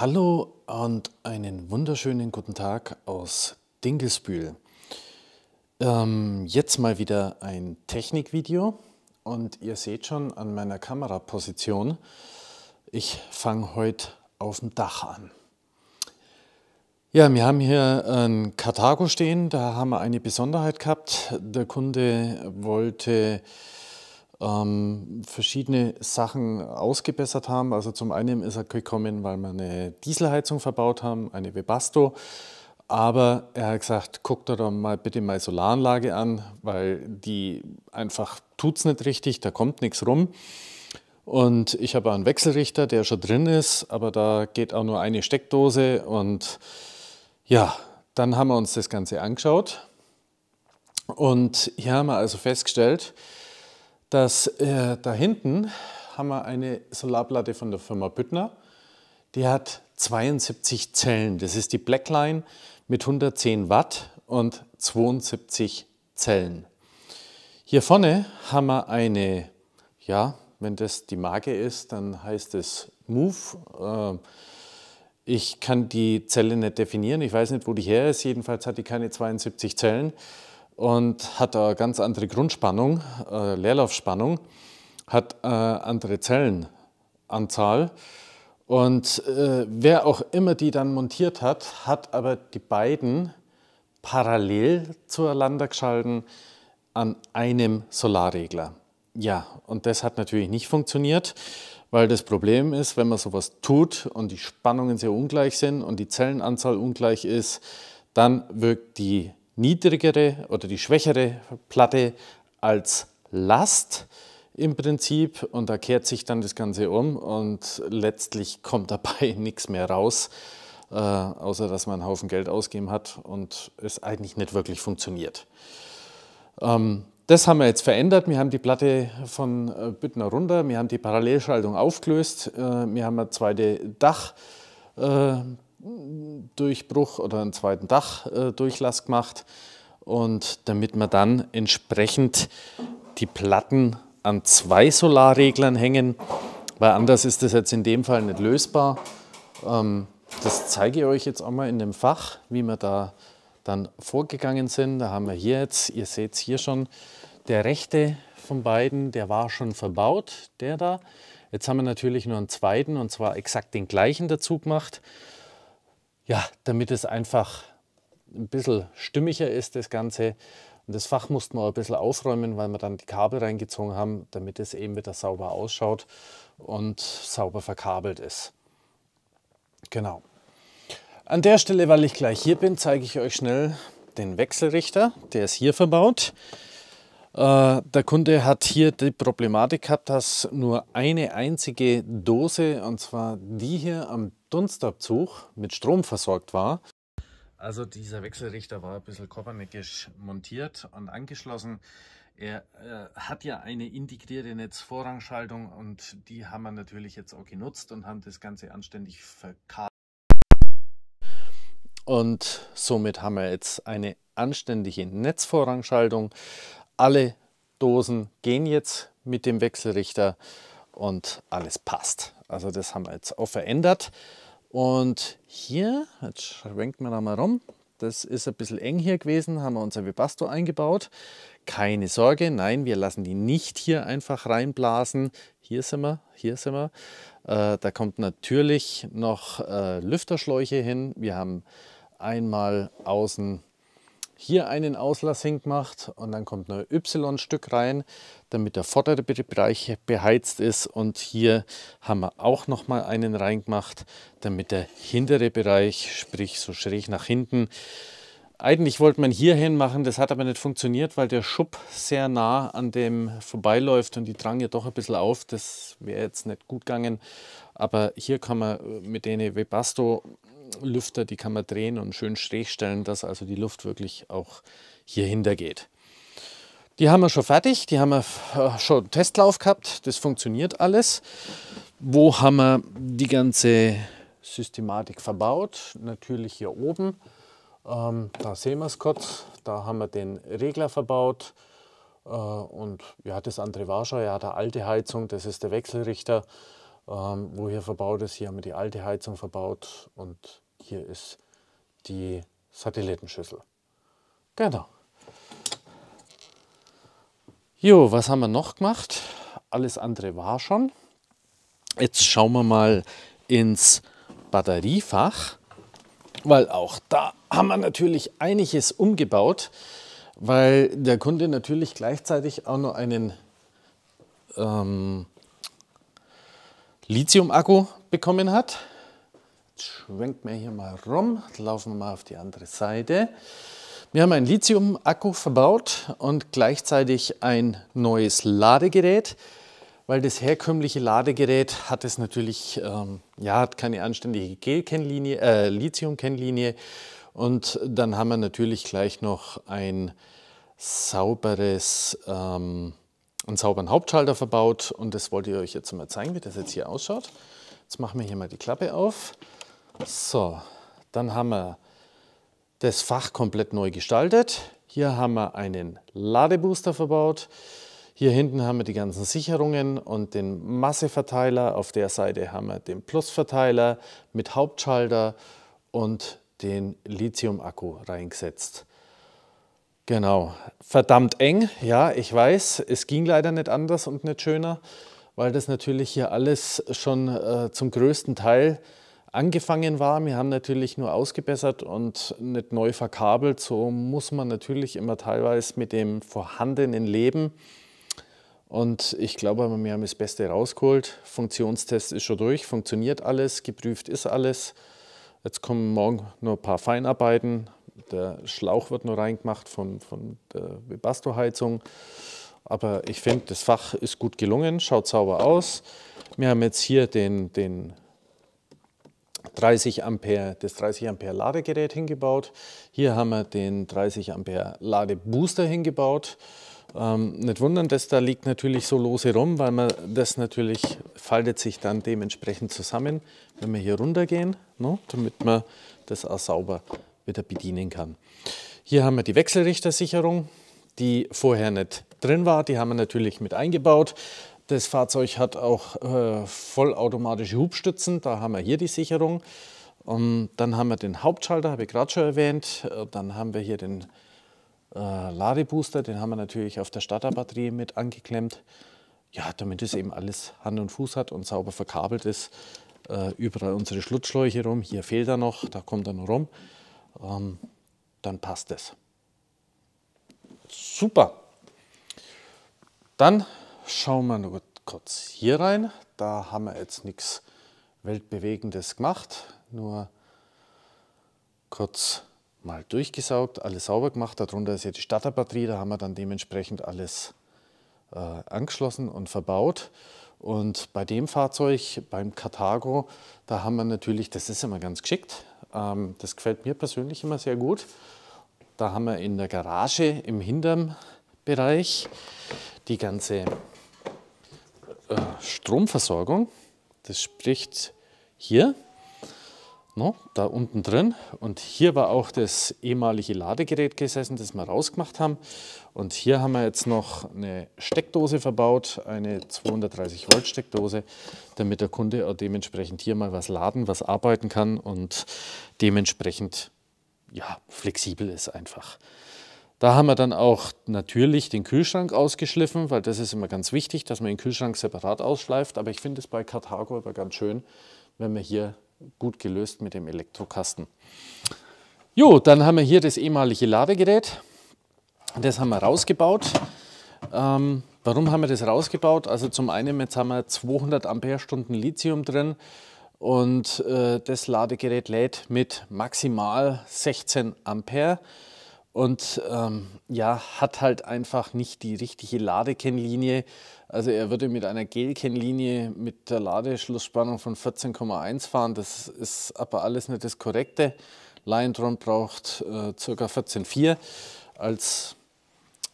Hallo und einen wunderschönen guten Tag aus Dingelsbühl. Ähm, jetzt mal wieder ein Technikvideo und ihr seht schon an meiner Kameraposition, ich fange heute auf dem Dach an. Ja, wir haben hier ein Karthago stehen, da haben wir eine Besonderheit gehabt. Der Kunde wollte ähm, verschiedene Sachen ausgebessert haben. Also zum einen ist er gekommen, weil wir eine Dieselheizung verbaut haben, eine Webasto. Aber er hat gesagt, guckt doch mal bitte mal Solaranlage an, weil die einfach tut es nicht richtig, da kommt nichts rum. Und ich habe einen Wechselrichter, der schon drin ist, aber da geht auch nur eine Steckdose. Und ja, dann haben wir uns das Ganze angeschaut. Und hier haben wir also festgestellt, dass äh, da hinten haben wir eine Solarplatte von der Firma Büttner. Die hat 72 Zellen. Das ist die Blackline mit 110 Watt und 72 Zellen. Hier vorne haben wir eine, ja, wenn das die Marke ist, dann heißt es Move. Äh, ich kann die Zelle nicht definieren. Ich weiß nicht, wo die her ist. Jedenfalls hat die keine 72 Zellen und hat eine ganz andere Grundspannung, äh, Leerlaufspannung, hat äh, andere Zellenanzahl. Und äh, wer auch immer die dann montiert hat, hat aber die beiden parallel zueinander geschalten an einem Solarregler. Ja, und das hat natürlich nicht funktioniert, weil das Problem ist, wenn man sowas tut und die Spannungen sehr ungleich sind und die Zellenanzahl ungleich ist, dann wirkt die niedrigere oder die schwächere Platte als Last im Prinzip und da kehrt sich dann das Ganze um und letztlich kommt dabei nichts mehr raus, äh, außer dass man einen Haufen Geld ausgegeben hat und es eigentlich nicht wirklich funktioniert. Ähm, das haben wir jetzt verändert. Wir haben die Platte von äh, Büttner runter, wir haben die Parallelschaltung aufgelöst, äh, wir haben ein zweite Dachplatte äh, Dachdurchbruch oder einen zweiten Dachdurchlass gemacht und damit man dann entsprechend die Platten an zwei Solarreglern hängen, weil anders ist das jetzt in dem Fall nicht lösbar. Ähm, das zeige ich euch jetzt auch mal in dem Fach, wie wir da dann vorgegangen sind. Da haben wir hier jetzt, ihr seht es hier schon, der rechte von beiden, der war schon verbaut, der da. Jetzt haben wir natürlich nur einen zweiten und zwar exakt den gleichen dazu gemacht ja, damit es einfach ein bisschen stimmiger ist, das Ganze. Und das Fach mussten wir auch ein bisschen aufräumen, weil wir dann die Kabel reingezogen haben, damit es eben wieder sauber ausschaut und sauber verkabelt ist. Genau. An der Stelle, weil ich gleich hier bin, zeige ich euch schnell den Wechselrichter. Der ist hier verbaut. Äh, der Kunde hat hier die Problematik gehabt, dass nur eine einzige Dose, und zwar die hier am Dunstabzug, mit Strom versorgt war. Also dieser Wechselrichter war ein bisschen koperneckisch montiert und angeschlossen. Er äh, hat ja eine integrierte Netzvorrangschaltung und die haben wir natürlich jetzt auch genutzt und haben das Ganze anständig verkabelt. Und somit haben wir jetzt eine anständige Netzvorrangschaltung. Alle Dosen gehen jetzt mit dem Wechselrichter und alles passt. Also das haben wir jetzt auch verändert. Und hier, jetzt schwenkt man da mal rum, das ist ein bisschen eng hier gewesen, haben wir unser Webasto eingebaut. Keine Sorge, nein, wir lassen die nicht hier einfach reinblasen. Hier sind wir, hier sind wir. Äh, da kommt natürlich noch äh, Lüfterschläuche hin. Wir haben einmal außen hier einen Auslass hingemacht und dann kommt ein Y-Stück rein, damit der vordere Bereich beheizt ist und hier haben wir auch noch mal einen reingemacht, damit der hintere Bereich, sprich so schräg nach hinten, eigentlich wollte man hier hin machen, das hat aber nicht funktioniert, weil der Schub sehr nah an dem vorbeiläuft und die drang ja doch ein bisschen auf. Das wäre jetzt nicht gut gegangen. Aber hier kann man mit den Webasto Lüfter, die kann man drehen und schön schräg stellen, dass also die Luft wirklich auch hier hinter geht. Die haben wir schon fertig, die haben wir äh, schon Testlauf gehabt, das funktioniert alles. Wo haben wir die ganze Systematik verbaut? Natürlich hier oben, ähm, da sehen wir es kurz, da haben wir den Regler verbaut äh, und ja, das andere war schon, ja, der alte Heizung, das ist der Wechselrichter ähm, wo hier verbaut ist. Hier haben wir die alte Heizung verbaut und hier ist die Satellitenschüssel. Genau. Jo, was haben wir noch gemacht? Alles andere war schon. Jetzt schauen wir mal ins Batteriefach, weil auch da haben wir natürlich einiges umgebaut, weil der Kunde natürlich gleichzeitig auch noch einen ähm, Lithium-Akku bekommen hat. Jetzt schwenkt man hier mal rum, laufen wir mal auf die andere Seite. Wir haben einen Lithium-Akku verbaut und gleichzeitig ein neues Ladegerät, weil das herkömmliche Ladegerät hat es natürlich, ähm, ja, hat keine anständige Gel-Kennlinie, äh, Lithium-Kennlinie und dann haben wir natürlich gleich noch ein sauberes ähm, einen sauberen Hauptschalter verbaut und das wollte ich euch jetzt mal zeigen, wie das jetzt hier ausschaut. Jetzt machen wir hier mal die Klappe auf. So, dann haben wir das Fach komplett neu gestaltet. Hier haben wir einen Ladebooster verbaut. Hier hinten haben wir die ganzen Sicherungen und den Masseverteiler. Auf der Seite haben wir den Plusverteiler mit Hauptschalter und den Lithium-Akku reingesetzt. Genau, verdammt eng, ja, ich weiß, es ging leider nicht anders und nicht schöner, weil das natürlich hier alles schon äh, zum größten Teil angefangen war. Wir haben natürlich nur ausgebessert und nicht neu verkabelt, so muss man natürlich immer teilweise mit dem vorhandenen leben. Und ich glaube, wir haben das Beste rausgeholt. Funktionstest ist schon durch, funktioniert alles, geprüft ist alles. Jetzt kommen morgen nur ein paar Feinarbeiten, der Schlauch wird nur reingemacht von, von der Webasto-Heizung. Aber ich finde, das Fach ist gut gelungen, schaut sauber aus. Wir haben jetzt hier den, den 30 Ampere, das 30 Ampere Ladegerät hingebaut. Hier haben wir den 30 Ampere Ladebooster hingebaut. Ähm, nicht wundern, das da liegt natürlich so lose rum, weil man das natürlich faltet sich dann dementsprechend zusammen, wenn wir hier runtergehen, ne, damit wir das auch sauber wieder bedienen kann. Hier haben wir die Wechselrichtersicherung, die vorher nicht drin war. Die haben wir natürlich mit eingebaut. Das Fahrzeug hat auch äh, vollautomatische Hubstützen. Da haben wir hier die Sicherung. Und ähm, dann haben wir den Hauptschalter, habe ich gerade schon erwähnt. Äh, dann haben wir hier den äh, Ladebooster. Den haben wir natürlich auf der Starterbatterie mit angeklemmt. Ja, damit es eben alles Hand und Fuß hat und sauber verkabelt ist. Äh, überall unsere Schlutzschläuche rum. Hier fehlt er noch, da kommt er noch rum ähm, dann passt es. Super. Dann schauen wir nur kurz hier rein. Da haben wir jetzt nichts Weltbewegendes gemacht, nur kurz mal durchgesaugt, alles sauber gemacht. Darunter ist ja die Starterbatterie, da haben wir dann dementsprechend alles äh, angeschlossen und verbaut. Und bei dem Fahrzeug, beim Carthago, da haben wir natürlich, das ist immer ganz geschickt, ähm, das gefällt mir persönlich immer sehr gut. Da haben wir in der Garage im hinteren Bereich die ganze äh, Stromversorgung. Das spricht hier No, da unten drin. Und hier war auch das ehemalige Ladegerät gesessen, das wir rausgemacht haben. Und hier haben wir jetzt noch eine Steckdose verbaut, eine 230 Volt Steckdose, damit der Kunde auch dementsprechend hier mal was laden, was arbeiten kann und dementsprechend ja, flexibel ist einfach. Da haben wir dann auch natürlich den Kühlschrank ausgeschliffen, weil das ist immer ganz wichtig, dass man den Kühlschrank separat ausschleift. Aber ich finde es bei Carthago aber ganz schön, wenn man hier gut gelöst mit dem Elektrokasten. Jo, dann haben wir hier das ehemalige Ladegerät. Das haben wir rausgebaut. Ähm, warum haben wir das rausgebaut? Also zum einen, jetzt haben wir 200 Ampere-Stunden Lithium drin und äh, das Ladegerät lädt mit maximal 16 Ampere und ähm, ja, hat halt einfach nicht die richtige Ladekennlinie. Also er würde mit einer Gelkennlinie mit der Ladeschlussspannung von 14,1 fahren. Das ist aber alles nicht das Korrekte. Lion braucht äh, ca. 14,4 als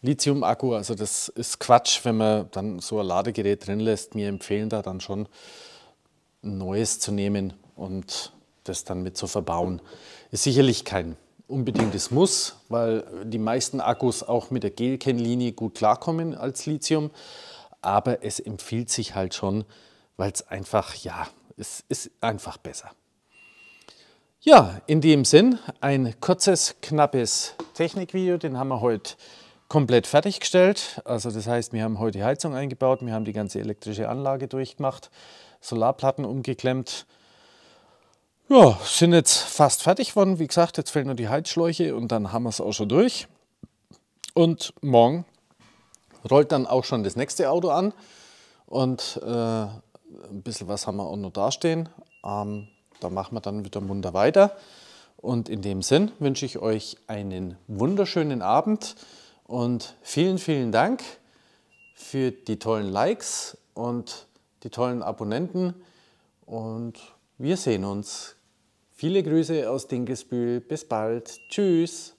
Lithium-Akku. Also das ist Quatsch, wenn man dann so ein Ladegerät drin lässt. Mir empfehlen da dann schon ein neues zu nehmen und das dann mit zu verbauen. Ist sicherlich kein unbedingtes Muss, weil die meisten Akkus auch mit der Gelkennlinie gut klarkommen als Lithium. Aber es empfiehlt sich halt schon, weil es einfach, ja, es ist einfach besser. Ja, in dem Sinn ein kurzes, knappes Technikvideo, den haben wir heute komplett fertiggestellt. Also das heißt, wir haben heute die Heizung eingebaut, wir haben die ganze elektrische Anlage durchgemacht, Solarplatten umgeklemmt, ja, sind jetzt fast fertig geworden. Wie gesagt, jetzt fehlen nur die Heizschläuche und dann haben wir es auch schon durch. Und morgen rollt dann auch schon das nächste Auto an. Und äh, ein bisschen was haben wir auch noch dastehen. Ähm, da machen wir dann wieder munter weiter. Und in dem Sinn wünsche ich euch einen wunderschönen Abend und vielen, vielen Dank für die tollen Likes und die tollen Abonnenten. Und wir sehen uns Viele Grüße aus Dingesbühl. Bis bald. Tschüss.